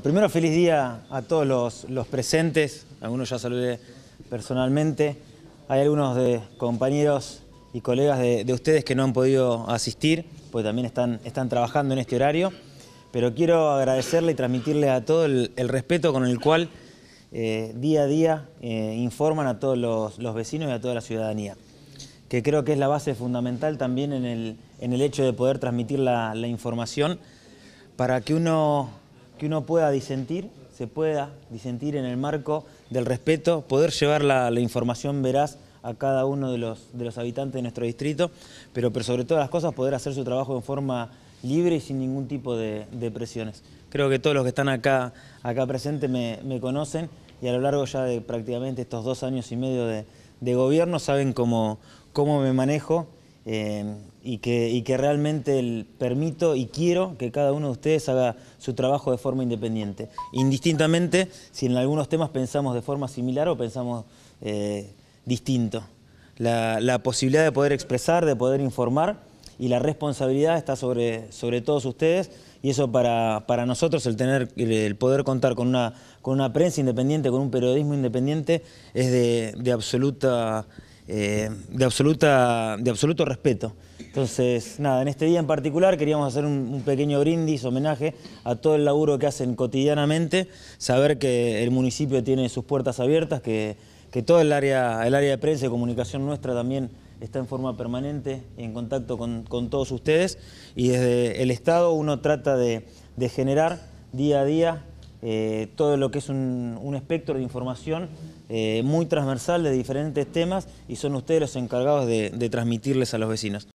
primero feliz día a todos los, presentes, algunos ya saludé personalmente, hay algunos de compañeros y colegas de, ustedes que no han podido asistir, pues también están, están trabajando en este horario, pero quiero agradecerle y transmitirle a todos el, respeto con el cual eh, día a día eh, informan a todos los, vecinos y a toda la ciudadanía, que creo que es la base fundamental también en el, en el hecho de poder transmitir la información para que uno que uno pueda disentir, se pueda disentir en el marco del respeto, poder llevar la, información veraz a cada uno de los, habitantes de nuestro distrito, pero, pero sobre todas las cosas poder hacer su trabajo en forma libre y sin ningún tipo de, presiones. Creo que todos los que están acá, acá presentes me, conocen y a lo largo ya de prácticamente estos dos años y medio de, gobierno saben cómo me manejo eh, y, que, que, realmente el, permito y quiero que cada uno de ustedes haga su trabajo de forma independiente. Indistintamente si en algunos temas pensamos de forma similar o pensamos eh, distinto. La, posibilidad de poder expresar, de poder informar y la responsabilidad está sobre, sobre todos ustedes y eso para, nosotros el, tener, el poder contar con una, con una prensa independiente, con un periodismo independiente es de, de absoluta eh, de, absoluta, de absoluto respeto. Entonces, nada, en este día en particular queríamos hacer un, pequeño brindis, homenaje a todo el laburo que hacen cotidianamente, saber que el municipio tiene sus puertas abiertas, que, que todo el área, el área de prensa y comunicación nuestra también está en forma permanente y en contacto con, todos ustedes y desde el Estado uno trata de, de generar día a día eh, todo lo que es un, espectro de información eh, muy transversal de diferentes temas y son ustedes los encargados de transmitirles a los vecinos.